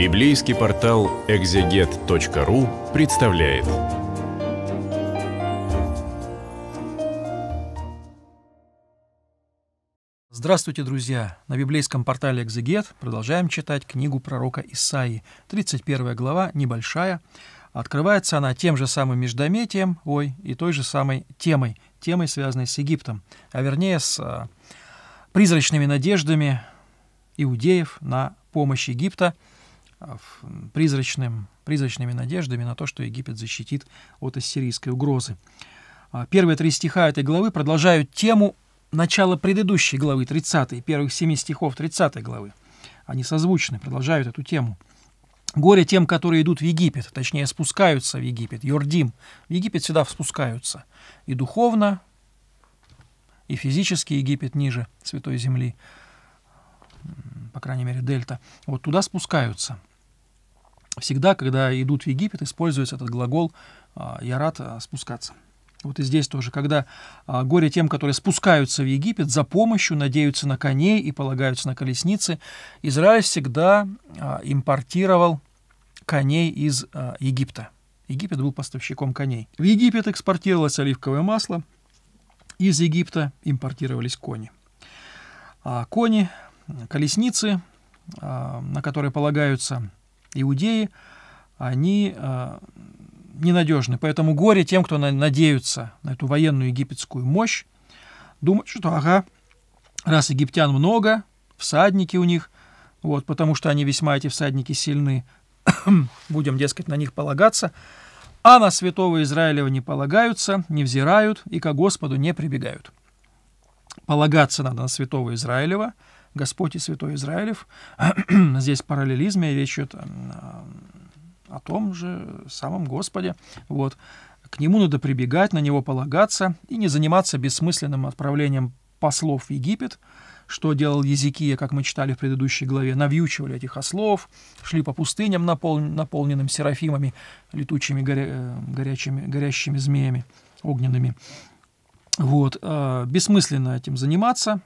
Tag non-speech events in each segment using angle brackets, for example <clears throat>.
Библейский портал экзегет.ру представляет. Здравствуйте, друзья! На библейском портале «Экзегет» продолжаем читать книгу пророка Исаии. 31 глава, небольшая. Открывается она тем же самым междометием, ой, и той же самой темой, темой, связанной с Египтом, а вернее с а, призрачными надеждами иудеев на помощь Египта – Э, призрачным, призрачными надеждами на то, что Египет защитит от ассирийской угрозы. А, первые три стиха этой главы продолжают тему начала предыдущей главы 30, первых семи стихов 30 главы. Они созвучны, продолжают эту тему. Горе тем, которые идут в Египет, точнее спускаются в Египет, Йордим. В Египет всегда спускаются. И духовно, и физически Египет ниже Святой Земли, по крайней мере, дельта. Вот туда спускаются – всегда, когда идут в Египет, используется этот глагол а, «я рад а, спускаться». Вот и здесь тоже, когда а, горе тем, которые спускаются в Египет за помощью, надеются на коней и полагаются на колесницы, Израиль всегда а, импортировал коней из а, Египта. Египет был поставщиком коней. В Египет экспортировалось оливковое масло, из Египта импортировались кони. А кони, колесницы, а, на которые полагаются иудеи, они э, ненадежны. Поэтому горе тем, кто надеются на эту военную египетскую мощь, думают, что ага, раз египтян много, всадники у них, вот, потому что они весьма, эти всадники, сильны, <coughs> будем, дескать, на них полагаться, а на святого Израилева не полагаются, не взирают и ко Господу не прибегают. Полагаться надо на святого Израилева – Господь и Святой Израилев. <clears throat> Здесь параллелизм, я речь идет о том же самом Господе. Вот. К нему надо прибегать, на него полагаться и не заниматься бессмысленным отправлением послов в Египет, что делал Езекия, как мы читали в предыдущей главе, навьючивали этих ослов, шли по пустыням, напол... наполненным серафимами, летучими горя... Э, горячими... горящими змеями огненными. Вот. Э, бессмысленно этим заниматься,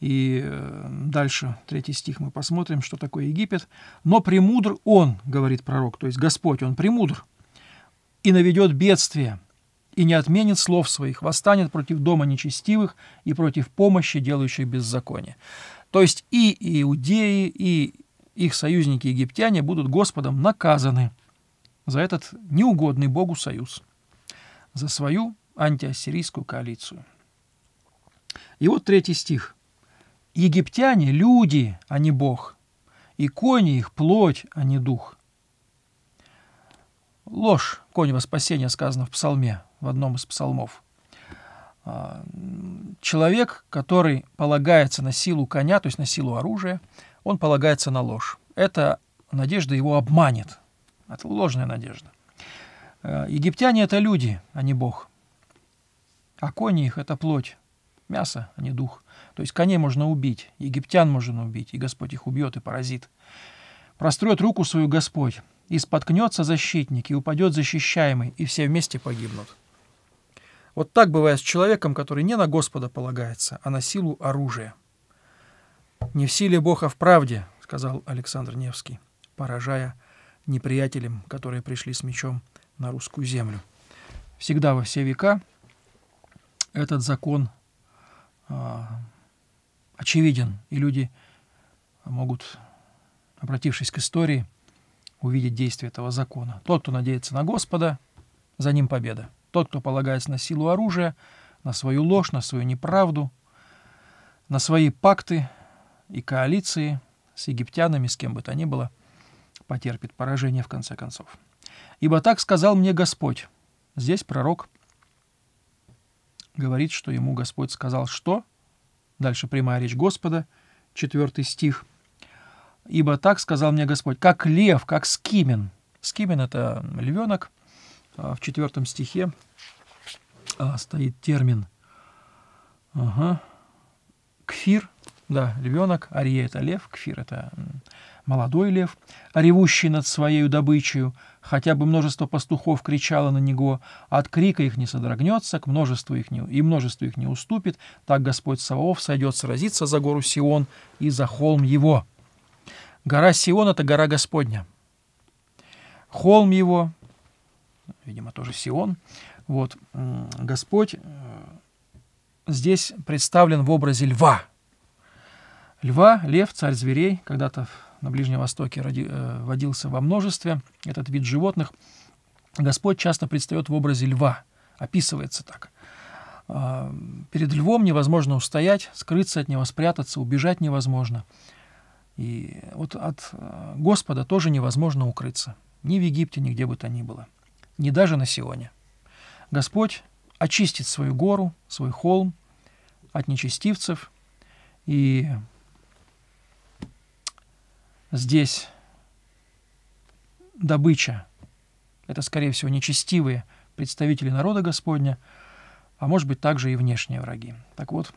и э, дальше, третий стих, мы посмотрим, что такое Египет. «Но премудр он, — говорит пророк, — то есть Господь, он премудр, и наведет бедствие, и не отменит слов своих, восстанет против дома нечестивых и против помощи делающих беззаконие». То есть и иудеи, и их союзники египтяне будут Господом наказаны за этот неугодный Богу союз, за свою антиассирийскую коалицию. И вот третий стих – Египтяне – люди, а не Бог. И кони их – плоть, а не дух. Ложь конева спасения сказано в псалме, в одном из псалмов. А, человек, который полагается на силу коня, то есть на силу оружия, он полагается на ложь. Эта надежда его обманет. Это ложная надежда. А, египтяне – это люди, а не Бог. А кони их – это плоть, мясо, а не дух – то есть коней можно убить, египтян можно убить, и Господь их убьет и поразит. Прострет руку свою Господь, и споткнется защитник, и упадет защищаемый, и все вместе погибнут. Вот так бывает с человеком, который не на Господа полагается, а на силу оружия. «Не в силе Бога, в правде», — сказал Александр Невский, поражая неприятелям, которые пришли с мечом на русскую землю. Всегда во все века этот закон а, очевиден, и люди могут, обратившись к истории, увидеть действие этого закона. Тот, кто надеется на Господа, за ним победа. Тот, кто полагается на силу оружия, на свою ложь, на свою неправду, на свои пакты и коалиции с египтянами, с кем бы то ни было, потерпит поражение в конце концов. «Ибо так сказал мне Господь». Здесь пророк говорит, что ему Господь сказал что? Дальше прямая речь Господа, 4 стих. «Ибо так сказал мне Господь, как лев, как скимен». Скимен — это львенок. А, в четвертом стихе а, стоит термин ага. «кфир», да, львенок, арье — это лев, кфир — это молодой лев, ревущий над своей добычею, хотя бы множество пастухов кричало на него, от крика их не содрогнется, к множеству их не, и множеству их не уступит, так Господь Саваоф сойдет сразиться за гору Сион и за холм его. Гора Сион — это гора Господня. Холм его, видимо, тоже Сион, вот, Господь э, здесь представлен в образе льва — Льва, лев, царь зверей, когда-то на Ближнем Востоке роди, э, водился во множестве, этот вид животных, Господь часто предстает в образе льва, описывается так. Э, перед львом невозможно устоять, скрыться от него, спрятаться, убежать невозможно. И вот от э, Господа тоже невозможно укрыться. Ни в Египте, ни где бы то ни было. Ни даже на Сионе. Господь очистит свою гору, свой холм от нечестивцев, и здесь добыча. Это, скорее всего, нечестивые представители народа Господня, а может быть, также и внешние враги. Так вот,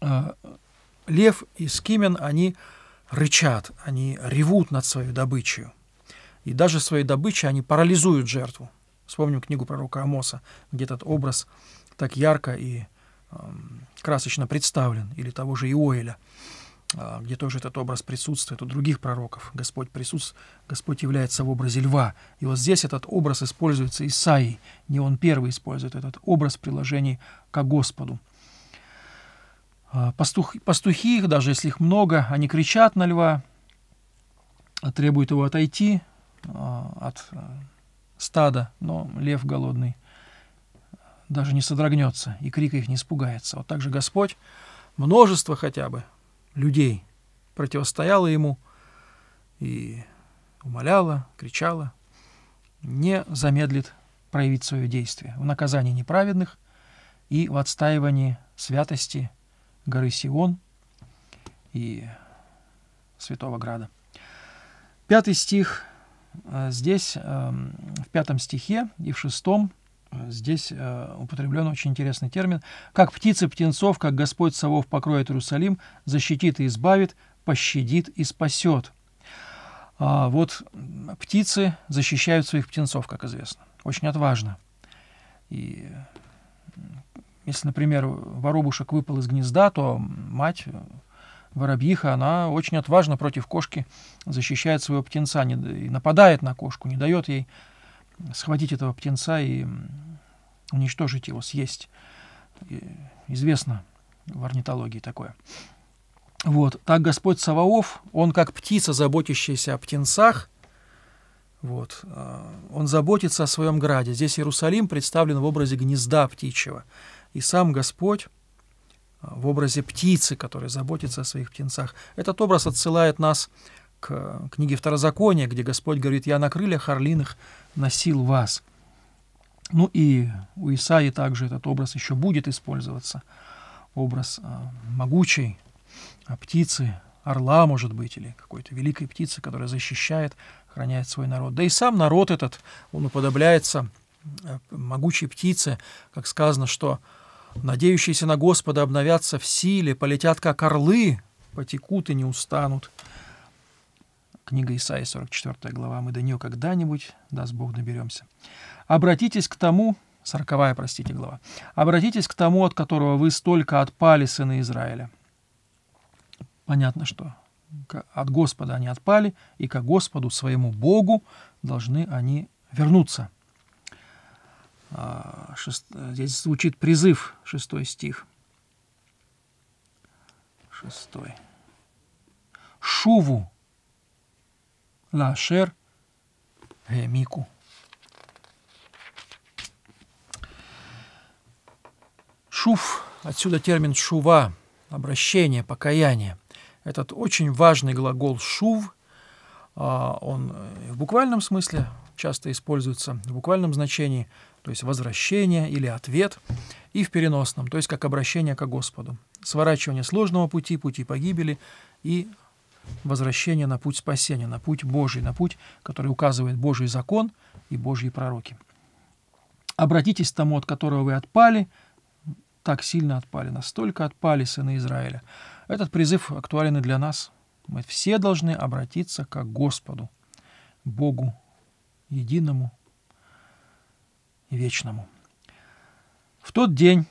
э, лев и скимен, они рычат, они ревут над своей добычей. И даже своей добычей они парализуют жертву. Вспомним книгу пророка Амоса, где этот образ так ярко и эм, красочно представлен, или того же Иоэля. А, где тоже этот образ присутствует у других пророков. Господь присутствует, Господь является в образе льва. И вот здесь этот образ используется Исаи, Не он первый использует этот образ приложений к Господу. А, пастух, пастухи, их даже если их много, они кричат на льва, а, требуют его отойти от стада, но лев голодный даже не содрогнется, и крик их не испугается. Вот так же Господь множество хотя бы людей противостояла ему и умоляла, кричала, не замедлит проявить свое действие в наказании неправедных и в отстаивании святости горы Сион и Святого Града. Пятый стих. Э, здесь эм, в пятом стихе и в шестом Здесь э, употреблен очень интересный термин. «Как птицы птенцов, как Господь совов покроет Иерусалим, защитит и избавит, пощадит и спасет». А вот птицы защищают своих птенцов, как известно. Очень отважно. И если, например, воробушек выпал из гнезда, то мать воробьиха, она очень отважно против кошки защищает своего птенца, не, нападает на кошку, не дает ей схватить этого птенца и уничтожить его, съесть. Известно в орнитологии такое. Вот. Так Господь Саваоф, он как птица, заботящаяся о птенцах, вот. А, он заботится о своем граде. Здесь Иерусалим представлен в образе гнезда птичьего. И сам Господь а, в образе птицы, которая заботится о своих птенцах. Этот образ отсылает нас к книге Второзакония, где Господь говорит, «Я на крыльях орлиных носил вас». Ну и у Исаи также этот образ еще будет использоваться. Образ а, могучей а, птицы, орла, может быть, или какой-то великой птицы, которая защищает, храняет свой народ. Да и сам народ этот, он уподобляется а, могучей птице, как сказано, что надеющиеся на Господа обновятся в силе, полетят как орлы, потекут и не устанут. Книга Исаии, 44 глава. Мы до нее когда-нибудь, даст Бог, доберемся. «Обратитесь к тому...» 40 простите, глава. «Обратитесь к тому, от которого вы столько отпали, сыны Израиля». Понятно, что от Господа они отпали, и к Господу, своему Богу, должны они вернуться. А, здесь звучит призыв, шестой стих. Шестой. «Шуву Лашер Гемику. Eh, Шуф, отсюда термин шува, обращение, покаяние. Этот очень важный глагол шув, а, он э, в буквальном смысле часто используется, в буквальном значении, то есть возвращение или ответ, и в переносном, то есть как обращение к Господу, сворачивание сложного пути, пути погибели и возвращение на путь спасения, на путь Божий, на путь, который указывает Божий закон и Божьи пророки. «Обратитесь к тому, от которого вы отпали», так сильно отпали, настолько отпали сыны Израиля. Этот призыв актуален и для нас. Мы все должны обратиться к Господу, Богу, единому и вечному. В тот день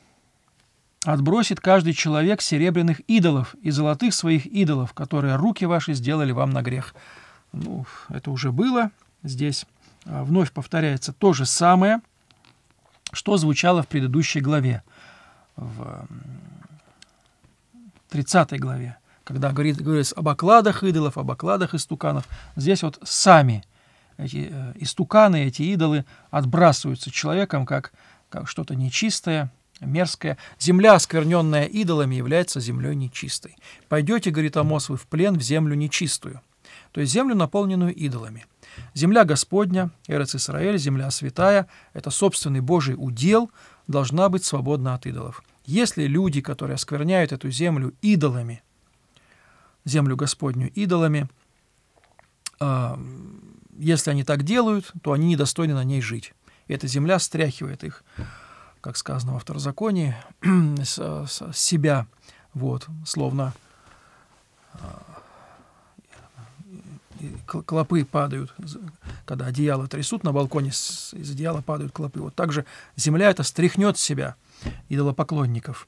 отбросит каждый человек серебряных идолов и золотых своих идолов, которые руки ваши сделали вам на грех». Ну, это уже было. Здесь а, вновь повторяется то же самое, что звучало в предыдущей главе, в 30 главе, когда говорит, говорится об окладах идолов, об окладах истуканов. Здесь вот сами эти э, истуканы, эти идолы отбрасываются человеком как, как что-то нечистое, мерзкая. Земля, оскверненная идолами, является землей нечистой. Пойдете, говорит Амос, вы в плен в землю нечистую, то есть землю, наполненную идолами. Земля Господня, Эрец Исраэль, земля святая, это собственный Божий удел, должна быть свободна от идолов. Если люди, которые оскверняют эту землю идолами, землю Господню идолами, а, если они так делают, то они недостойны на ней жить. И эта земля стряхивает их как сказано в второзаконии, <clears throat> с, с себя, вот, словно а, клопы падают, когда одеяло трясут на балконе, из одеяла падают клопы. Вот также земля это стряхнет с себя идолопоклонников,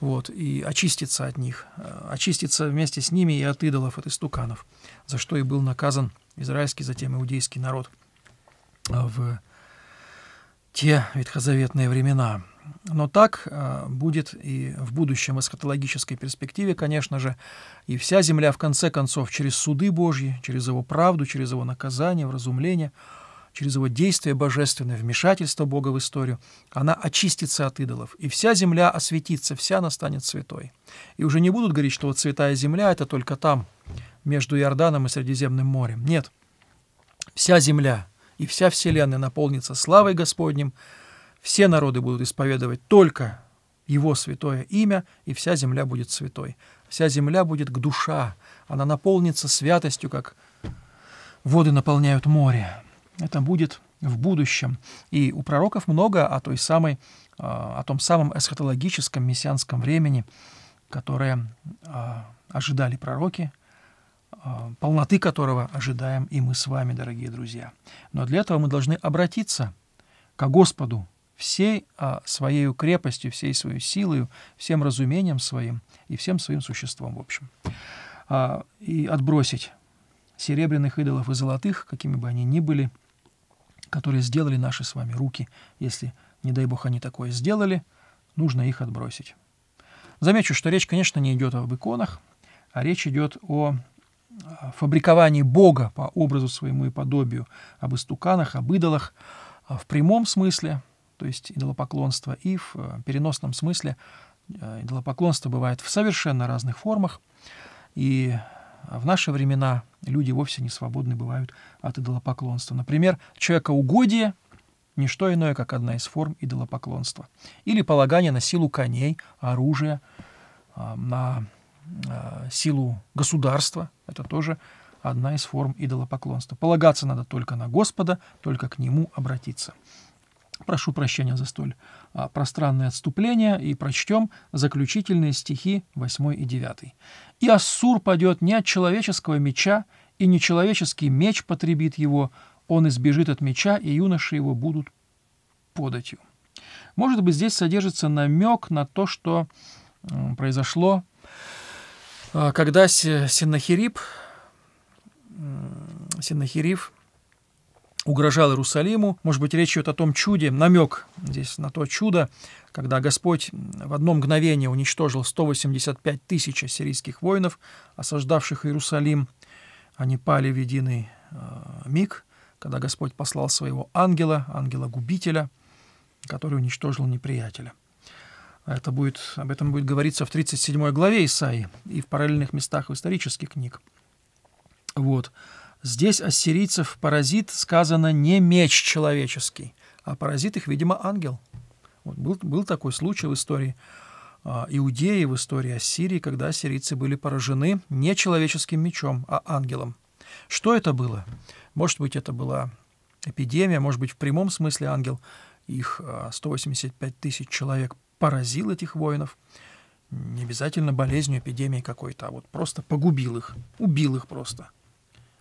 вот, и очистится от них, а, очистится вместе с ними и от идолов, от истуканов, за что и был наказан израильский, затем иудейский народ а, в те ветхозаветные времена. Но так э, будет и в будущем эсхатологической перспективе, конечно же, и вся земля, в конце концов, через суды Божьи, через его правду, через его наказание, вразумление, через его действие божественное, вмешательство Бога в историю, она очистится от идолов, и вся земля осветится, вся она станет святой. И уже не будут говорить, что вот святая земля — это только там, между Иорданом и Средиземным морем. Нет, вся земля — и вся вселенная наполнится славой Господним, все народы будут исповедовать только Его святое имя, и вся земля будет святой. Вся земля будет к душа, она наполнится святостью, как воды наполняют море. Это будет в будущем. И у пророков много о, той самой, а, о том самом эсхатологическом мессианском времени, которое а, ожидали пророки, а, полноты которого ожидаем и мы с вами, дорогие друзья. Но для этого мы должны обратиться к Господу всей а, своей крепостью, всей своей силой, всем разумением своим и всем своим существом, в общем. А, и отбросить серебряных идолов и золотых, какими бы они ни были, которые сделали наши с вами руки. Если, не дай бог, они такое сделали, нужно их отбросить. Замечу, что речь, конечно, не идет об иконах, а речь идет о фабриковании Бога по образу своему и подобию, об истуканах, об идолах а в прямом смысле, то есть идолопоклонство, и в э, переносном смысле э, идолопоклонство бывает в совершенно разных формах. И в наши времена люди вовсе не свободны бывают от идолопоклонства. Например, человекоугодие – не что иное, как одна из форм идолопоклонства. Или полагание на силу коней, оружия, а, на э, силу государства – это тоже одна из форм идолопоклонства. Полагаться надо только на Господа, только к Нему обратиться. Прошу прощения за столь а, пространное отступление и прочтем заключительные стихи 8 и 9. «И Ассур падет не от человеческого меча, и нечеловеческий меч потребит его, он избежит от меча, и юноши его будут податью». Может быть, здесь содержится намек на то, что произошло а, когда Синнахирип, Синнахирип угрожал Иерусалиму. Может быть, речь идет о том чуде, намек здесь на то чудо, когда Господь в одно мгновение уничтожил 185 тысяч сирийских воинов, осаждавших Иерусалим. Они пали в единый а, миг, когда Господь послал своего ангела, ангела-губителя, который уничтожил неприятеля. А это будет, об этом будет говориться в 37 главе Исаии и в параллельных местах в исторических книг. Вот. Здесь ассирийцев паразит сказано не меч человеческий, а паразит их, видимо, ангел. Вот был, был такой случай в истории а, Иудеи, в истории Ассирии, когда ассирийцы были поражены не человеческим мечом, а ангелом. Что это было? Может быть, это была эпидемия, может быть, в прямом смысле ангел. Их 185 а, тысяч человек поразил этих воинов. Не обязательно болезнью, эпидемией какой-то, а вот просто погубил их, убил их просто.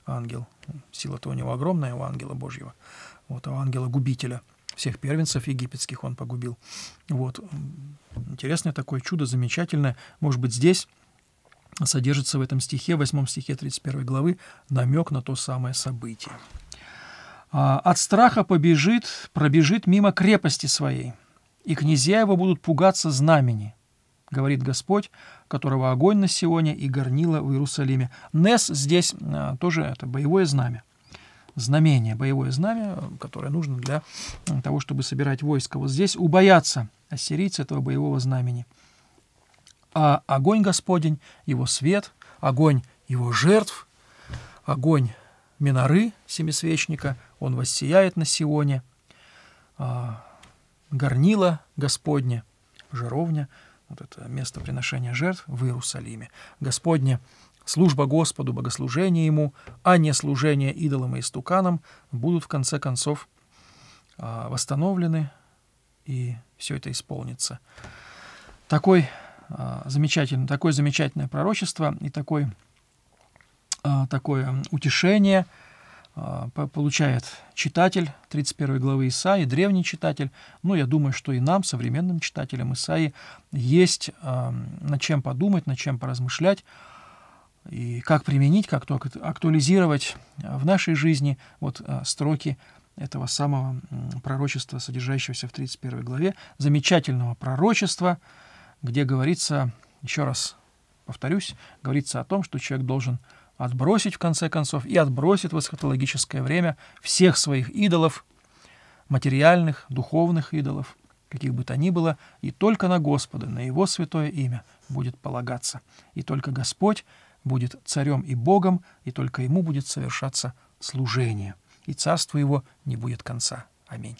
Ангел. Сила-то у него огромная, у ангела Божьего. Вот, а у ангела-губителя. Всех первенцев египетских он погубил. Вот. Интересное такое чудо, замечательное. Может быть, здесь содержится в этом стихе, 8 стихе 31 главы, намек на то самое событие. «А «От страха побежит, пробежит мимо крепости своей» и князья его будут пугаться знамени, говорит Господь, которого огонь на Сионе и горнило в Иерусалиме. Нес здесь э, тоже это боевое знамя. Знамение, боевое знамя, которое нужно для э, того, чтобы собирать войско. Вот здесь убоятся ассирийцы этого боевого знамени. А огонь Господень, его свет, огонь его жертв, огонь миноры семисвечника, он воссияет на Сионе, а, горнила Господня, жаровня, вот это место приношения жертв в Иерусалиме. Господня служба Господу, богослужение Ему, а не служение идолам и истуканам будут в конце концов а, восстановлены, и все это исполнится. Такой а, замечательный, такое замечательное пророчество и такой, а, такое утешение – а, получает читатель 31 главы Исаи, древний читатель. Ну, я думаю, что и нам, современным читателям Исаи, есть а, над чем подумать, над чем поразмышлять, и как применить, как актуализировать а, в нашей жизни вот строки этого самого пророчества, содержащегося в 31 главе, замечательного пророчества, где говорится, еще раз повторюсь, говорится о том, что человек должен отбросить в конце концов и отбросит в эсхатологическое время всех своих идолов, материальных, духовных идолов, каких бы то ни было, и только на Господа, на Его святое имя будет полагаться. И только Господь будет царем и Богом, и только Ему будет совершаться служение, и царство Его не будет конца. Аминь.